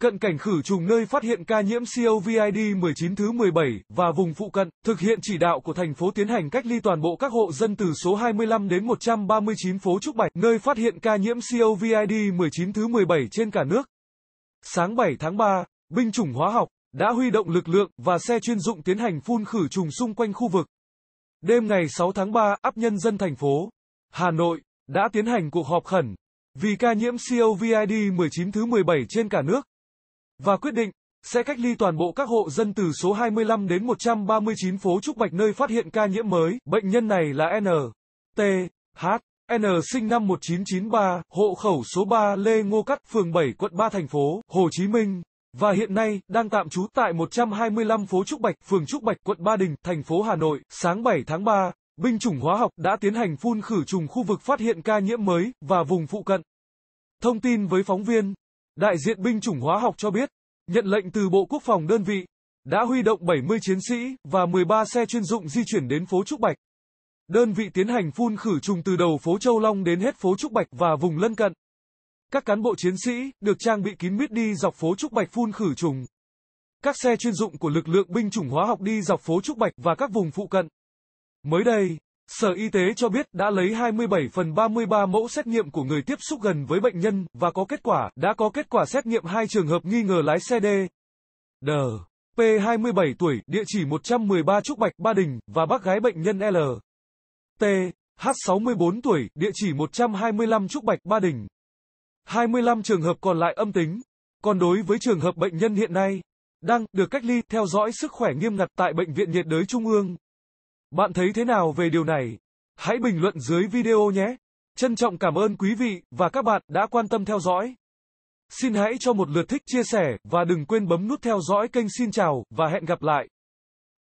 Cận cảnh khử trùng nơi phát hiện ca nhiễm COVID-19 thứ 17 và vùng phụ cận, thực hiện chỉ đạo của thành phố tiến hành cách ly toàn bộ các hộ dân từ số 25 đến 139 phố Trúc Bạch, nơi phát hiện ca nhiễm COVID-19 thứ 17 trên cả nước. Sáng 7 tháng 3, binh chủng hóa học đã huy động lực lượng và xe chuyên dụng tiến hành phun khử trùng xung quanh khu vực. Đêm ngày 6 tháng 3, áp nhân dân thành phố Hà Nội đã tiến hành cuộc họp khẩn vì ca nhiễm COVID-19 thứ 17 trên cả nước và quyết định sẽ cách ly toàn bộ các hộ dân từ số 25 đến 139 phố Trúc Bạch nơi phát hiện ca nhiễm mới. Bệnh nhân này là N. T. H. N sinh năm 1993, hộ khẩu số 3 Lê Ngô Cắt, phường 7, quận 3 thành phố Hồ Chí Minh và hiện nay đang tạm trú tại 125 phố Trúc Bạch, phường Trúc Bạch, quận Ba Đình, thành phố Hà Nội. Sáng 7 tháng 3, binh chủng hóa học đã tiến hành phun khử trùng khu vực phát hiện ca nhiễm mới và vùng phụ cận. Thông tin với phóng viên Đại diện binh chủng hóa học cho biết, nhận lệnh từ Bộ Quốc phòng đơn vị, đã huy động 70 chiến sĩ và 13 xe chuyên dụng di chuyển đến phố Trúc Bạch. Đơn vị tiến hành phun khử trùng từ đầu phố Châu Long đến hết phố Trúc Bạch và vùng lân cận. Các cán bộ chiến sĩ được trang bị kín mít đi dọc phố Trúc Bạch phun khử trùng. Các xe chuyên dụng của lực lượng binh chủng hóa học đi dọc phố Trúc Bạch và các vùng phụ cận. Mới đây, Sở Y tế cho biết đã lấy 27 phần 33 mẫu xét nghiệm của người tiếp xúc gần với bệnh nhân và có kết quả, đã có kết quả xét nghiệm hai trường hợp nghi ngờ lái xe D. D. P 27 tuổi, địa chỉ 113 Trúc Bạch, Ba Đình và bác gái bệnh nhân L. T. H 64 tuổi, địa chỉ 125 Trúc Bạch, Ba Đình. 25 trường hợp còn lại âm tính. Còn đối với trường hợp bệnh nhân hiện nay, đang được cách ly theo dõi sức khỏe nghiêm ngặt tại Bệnh viện nhiệt đới Trung ương. Bạn thấy thế nào về điều này? Hãy bình luận dưới video nhé. Trân trọng cảm ơn quý vị và các bạn đã quan tâm theo dõi. Xin hãy cho một lượt thích chia sẻ và đừng quên bấm nút theo dõi kênh Xin chào và hẹn gặp lại.